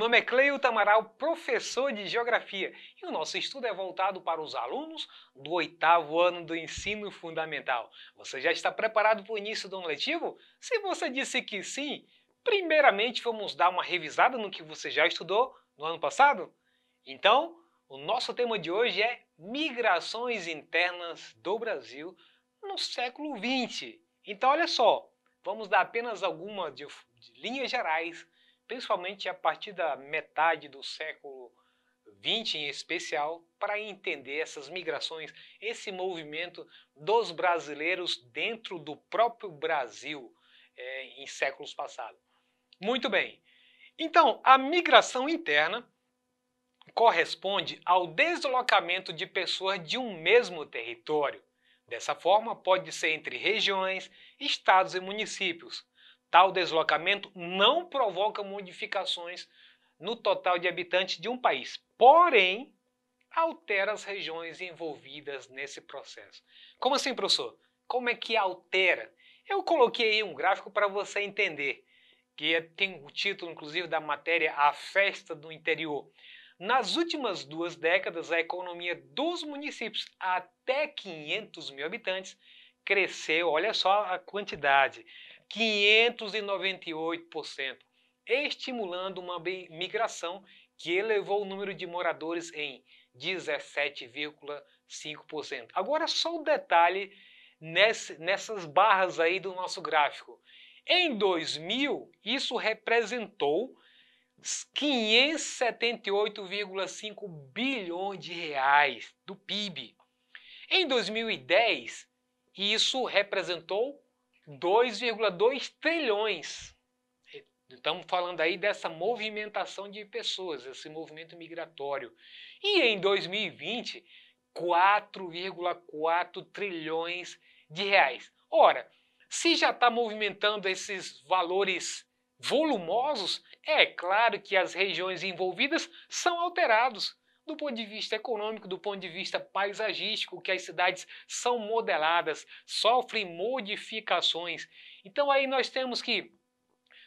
nome é Cleio Tamaral, professor de Geografia, e o nosso estudo é voltado para os alunos do oitavo ano do ensino fundamental. Você já está preparado para o início do ano letivo? Se você disse que sim, primeiramente vamos dar uma revisada no que você já estudou no ano passado? Então, o nosso tema de hoje é Migrações Internas do Brasil no século XX. Então, olha só, vamos dar apenas algumas linhas gerais principalmente a partir da metade do século XX em especial, para entender essas migrações, esse movimento dos brasileiros dentro do próprio Brasil é, em séculos passados. Muito bem, então a migração interna corresponde ao deslocamento de pessoas de um mesmo território. Dessa forma, pode ser entre regiões, estados e municípios. Tal deslocamento não provoca modificações no total de habitantes de um país, porém altera as regiões envolvidas nesse processo. Como assim, professor? Como é que altera? Eu coloquei aí um gráfico para você entender, que é, tem o título, inclusive, da matéria A Festa do Interior. Nas últimas duas décadas, a economia dos municípios até 500 mil habitantes cresceu, olha só a quantidade, 598%, estimulando uma migração que elevou o número de moradores em 17,5%. Agora só o um detalhe nessas barras aí do nosso gráfico. Em 2000, isso representou 578,5 bilhões de reais do PIB. Em 2010, isso representou 2,2 trilhões. Estamos falando aí dessa movimentação de pessoas, esse movimento migratório. E em 2020, 4,4 trilhões de reais. Ora, se já está movimentando esses valores volumosos, é claro que as regiões envolvidas são alterados do ponto de vista econômico, do ponto de vista paisagístico, que as cidades são modeladas, sofrem modificações. Então aí nós temos que,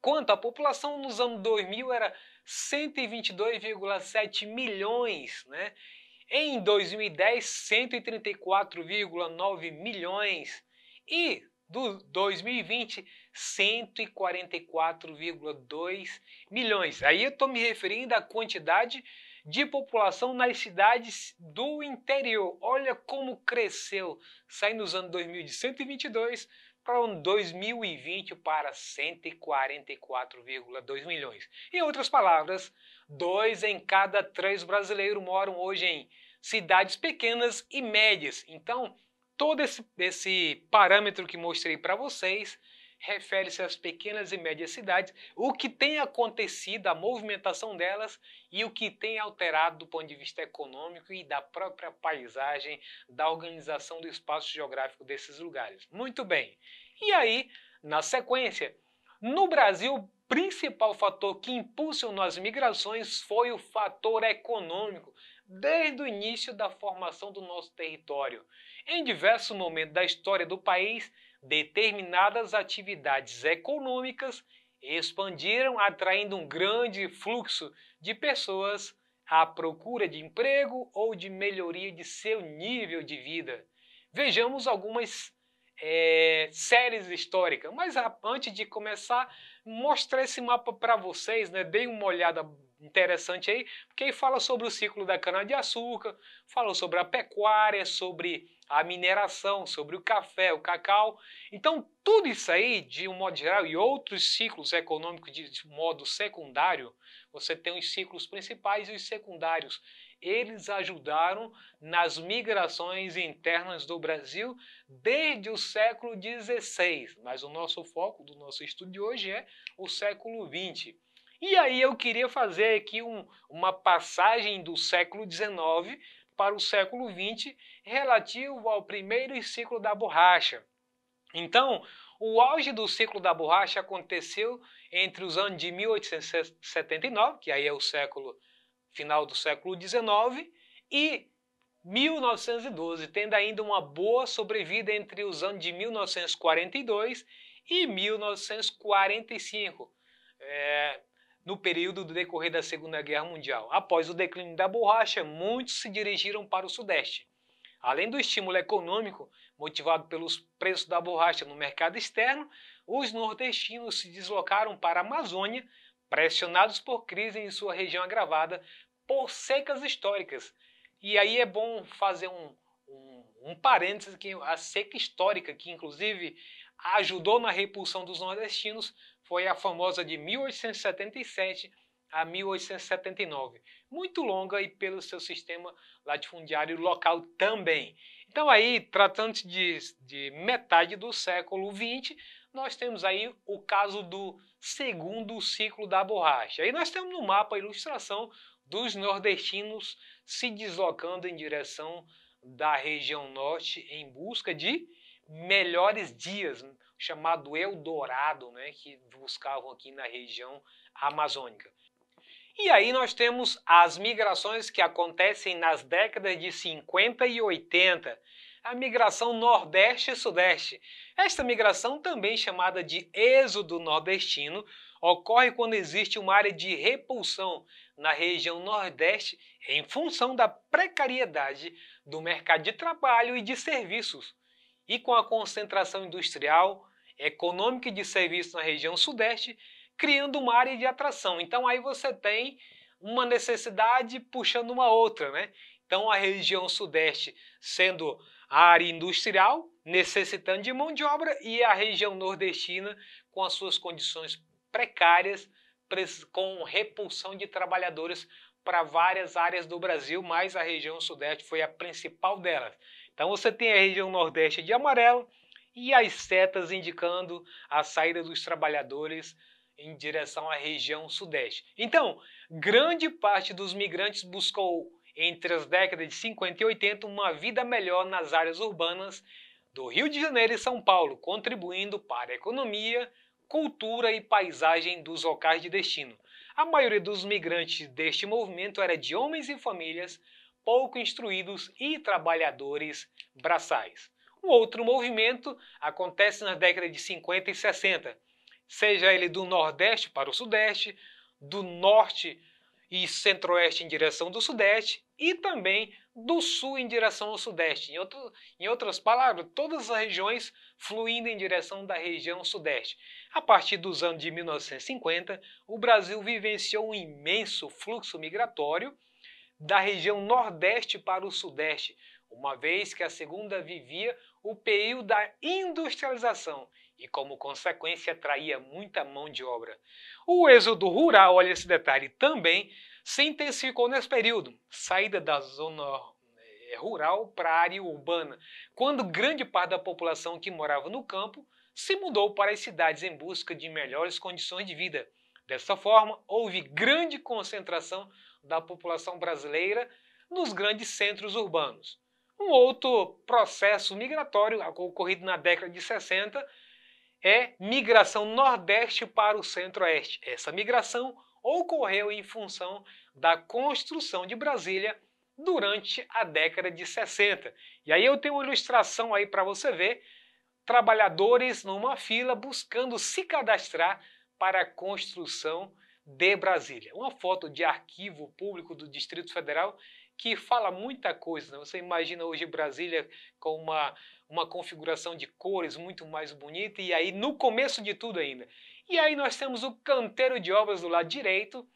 quanto à população nos anos 2000 era 122,7 milhões, né? Em 2010, 134,9 milhões e do 2020, 144,2 milhões. Aí eu estou me referindo à quantidade de população nas cidades do interior. Olha como cresceu, saindo os anos 2000 de 122 para 2020 para 144,2 milhões. Em outras palavras, dois em cada três brasileiros moram hoje em cidades pequenas e médias. Então, todo esse, esse parâmetro que mostrei para vocês refere-se às pequenas e médias cidades, o que tem acontecido, a movimentação delas e o que tem alterado do ponto de vista econômico e da própria paisagem, da organização do espaço geográfico desses lugares. Muito bem. E aí, na sequência, no Brasil, o principal fator que impulsionou as migrações foi o fator econômico, desde o início da formação do nosso território. Em diversos momentos da história do país, determinadas atividades econômicas expandiram, atraindo um grande fluxo de pessoas à procura de emprego ou de melhoria de seu nível de vida. Vejamos algumas é, séries históricas, mas antes de começar, mostrar esse mapa para vocês, né? Dei uma olhada interessante aí, porque aí fala sobre o ciclo da cana-de-açúcar, fala sobre a pecuária, sobre a mineração, sobre o café, o cacau. Então, tudo isso aí, de um modo geral, e outros ciclos econômicos de, de modo secundário, você tem os ciclos principais e os secundários. Eles ajudaram nas migrações internas do Brasil desde o século XVI, mas o nosso foco do nosso estudo de hoje é o século XX. E aí eu queria fazer aqui um, uma passagem do século XIX para o século XX relativo ao primeiro ciclo da borracha. Então, o auge do ciclo da borracha aconteceu entre os anos de 1879, que aí é o século final do século XIX, e 1912, tendo ainda uma boa sobrevida entre os anos de 1942 e 1945. É, no período do decorrer da Segunda Guerra Mundial. Após o declínio da borracha, muitos se dirigiram para o Sudeste. Além do estímulo econômico motivado pelos preços da borracha no mercado externo, os nordestinos se deslocaram para a Amazônia, pressionados por crise em sua região agravada por secas históricas. E aí é bom fazer um, um, um parênteses que a seca histórica, que inclusive ajudou na repulsão dos nordestinos foi a famosa de 1877 a 1879, muito longa e pelo seu sistema latifundiário local também. Então aí, tratando-se de, de metade do século XX, nós temos aí o caso do segundo ciclo da borracha. Aí nós temos no mapa a ilustração dos nordestinos se deslocando em direção da região norte em busca de melhores dias, chamado Eldorado, né, que buscavam aqui na região amazônica. E aí nós temos as migrações que acontecem nas décadas de 50 e 80, a migração nordeste e sudeste. Esta migração, também chamada de êxodo nordestino, ocorre quando existe uma área de repulsão na região nordeste em função da precariedade do mercado de trabalho e de serviços, e com a concentração industrial, econômica e de serviços na região sudeste, criando uma área de atração. Então aí você tem uma necessidade puxando uma outra, né? Então a região sudeste sendo a área industrial, necessitando de mão de obra, e a região nordestina com as suas condições precárias, com repulsão de trabalhadores para várias áreas do Brasil, mas a região sudeste foi a principal delas. Então você tem a região Nordeste de amarelo e as setas indicando a saída dos trabalhadores em direção à região Sudeste. Então, grande parte dos migrantes buscou entre as décadas de 50 e 80 uma vida melhor nas áreas urbanas do Rio de Janeiro e São Paulo, contribuindo para a economia, cultura e paisagem dos locais de destino. A maioria dos migrantes deste movimento era de homens e famílias pouco instruídos e trabalhadores braçais. Um outro movimento acontece na década de 50 e 60, seja ele do Nordeste para o Sudeste, do Norte e Centro-Oeste em direção do Sudeste e também do Sul em direção ao Sudeste. Em, outro, em outras palavras, todas as regiões fluindo em direção da região Sudeste. A partir dos anos de 1950, o Brasil vivenciou um imenso fluxo migratório da região Nordeste para o Sudeste, uma vez que a segunda vivia o período da industrialização e, como consequência, atraía muita mão de obra. O êxodo rural, olha esse detalhe, também se intensificou nesse período, saída da zona eh, rural para a área urbana, quando grande parte da população que morava no campo se mudou para as cidades em busca de melhores condições de vida. Dessa forma, houve grande concentração da população brasileira nos grandes centros urbanos. Um outro processo migratório ocorrido na década de 60 é migração nordeste para o centro-oeste. Essa migração ocorreu em função da construção de Brasília durante a década de 60. E aí eu tenho uma ilustração aí para você ver, trabalhadores numa fila buscando se cadastrar para a construção de Brasília. Uma foto de arquivo público do Distrito Federal que fala muita coisa. Né? Você imagina hoje Brasília com uma, uma configuração de cores muito mais bonita, e aí no começo de tudo ainda. E aí nós temos o canteiro de obras do lado direito,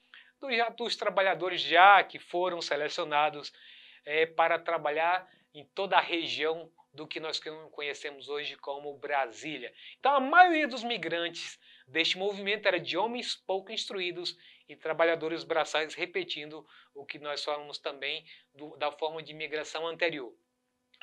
dos trabalhadores já que foram selecionados é, para trabalhar em toda a região do que nós conhecemos hoje como Brasília. Então a maioria dos migrantes deste movimento era de homens pouco instruídos e trabalhadores braçais, repetindo o que nós falamos também do, da forma de imigração anterior.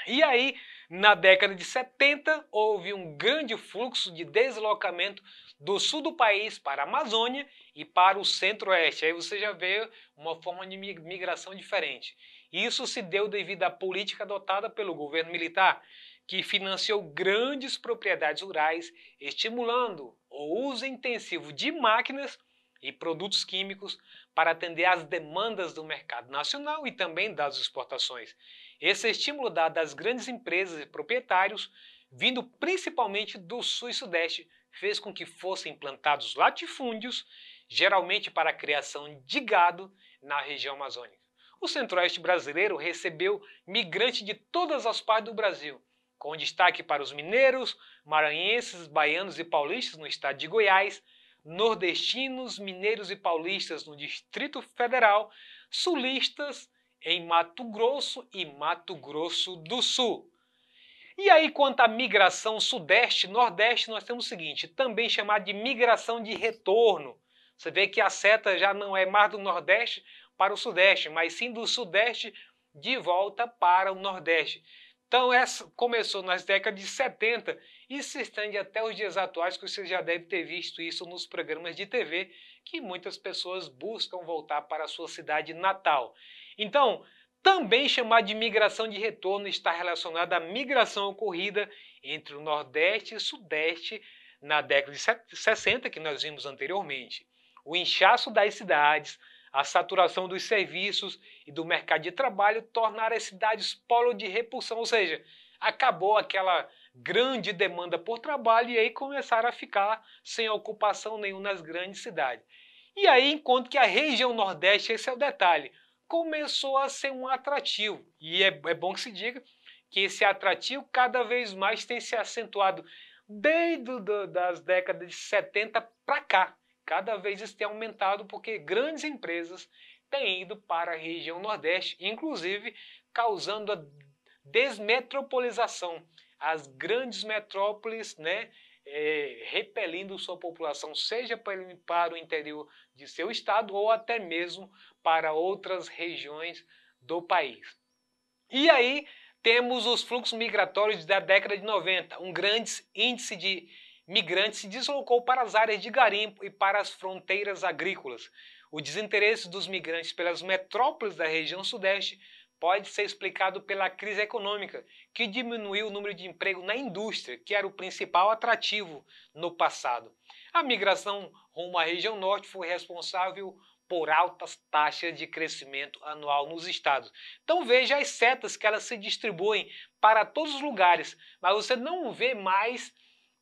E aí, na década de 70, houve um grande fluxo de deslocamento do sul do país para a Amazônia e para o centro-oeste. Aí você já vê uma forma de migração diferente. Isso se deu devido à política adotada pelo governo militar, que financiou grandes propriedades rurais, estimulando o uso intensivo de máquinas e produtos químicos para atender às demandas do mercado nacional e também das exportações. Esse estímulo dado às grandes empresas e proprietários, vindo principalmente do sul e sudeste, fez com que fossem plantados latifúndios, geralmente para a criação de gado na região amazônica. O centro-oeste brasileiro recebeu migrantes de todas as partes do Brasil, com destaque para os mineiros, maranhenses, baianos e paulistas no estado de Goiás, nordestinos, mineiros e paulistas no Distrito Federal, sulistas em Mato Grosso e Mato Grosso do Sul. E aí, quanto à migração sudeste-nordeste, nós temos o seguinte, também chamado de migração de retorno. Você vê que a seta já não é mais do nordeste para o sudeste, mas sim do sudeste de volta para o nordeste. Então, essa começou nas décadas de 70 e se estende até os dias atuais, que você já deve ter visto isso nos programas de TV, que muitas pessoas buscam voltar para a sua cidade natal. Então, também chamada de migração de retorno está relacionada à migração ocorrida entre o Nordeste e Sudeste na década de 60, que nós vimos anteriormente. O inchaço das cidades, a saturação dos serviços e do mercado de trabalho tornaram as cidades polo de repulsão, ou seja, acabou aquela grande demanda por trabalho e aí começaram a ficar sem ocupação nenhuma nas grandes cidades. E aí, enquanto que a região Nordeste, esse é o detalhe, começou a ser um atrativo. E é, é bom que se diga que esse atrativo cada vez mais tem se acentuado desde do, das décadas de 70 para cá cada vez isso tem aumentado porque grandes empresas têm ido para a região Nordeste, inclusive causando a desmetropolização. As grandes metrópoles, né, é, repelindo sua população, seja para o interior de seu estado ou até mesmo para outras regiões do país. E aí temos os fluxos migratórios da década de 90, um grande índice de migrantes se deslocou para as áreas de garimpo e para as fronteiras agrícolas. O desinteresse dos migrantes pelas metrópoles da região sudeste pode ser explicado pela crise econômica, que diminuiu o número de emprego na indústria, que era o principal atrativo no passado. A migração rumo à região norte foi responsável por altas taxas de crescimento anual nos estados. Então veja as setas que elas se distribuem para todos os lugares, mas você não vê mais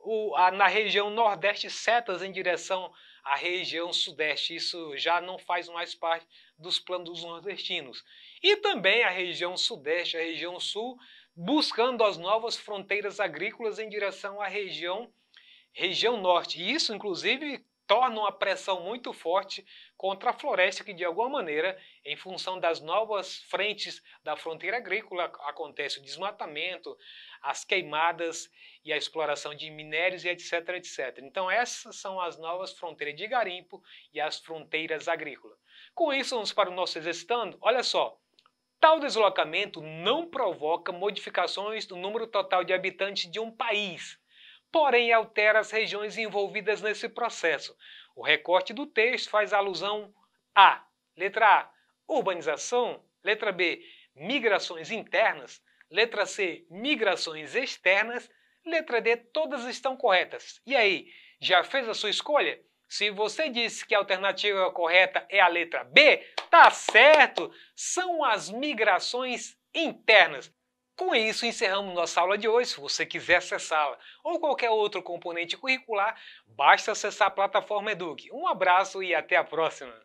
o, a, na região nordeste setas em direção à região sudeste. Isso já não faz mais parte dos planos dos nordestinos. E também a região sudeste, a região sul, buscando as novas fronteiras agrícolas em direção à região região norte. E isso, inclusive, tornam a pressão muito forte contra a floresta que, de alguma maneira, em função das novas frentes da fronteira agrícola, acontece o desmatamento, as queimadas e a exploração de minérios e etc, etc. Então essas são as novas fronteiras de garimpo e as fronteiras agrícolas. Com isso, vamos para o nosso exercitando. Olha só, tal deslocamento não provoca modificações do número total de habitantes de um país, porém altera as regiões envolvidas nesse processo. O recorte do texto faz alusão a letra A, urbanização, letra B, migrações internas, letra C, migrações externas, letra D, todas estão corretas. E aí, já fez a sua escolha? Se você disse que a alternativa correta é a letra B, tá certo! São as migrações internas. Com isso, encerramos nossa aula de hoje. Se você quiser acessá-la ou qualquer outro componente curricular, basta acessar a plataforma Eduque. Um abraço e até a próxima!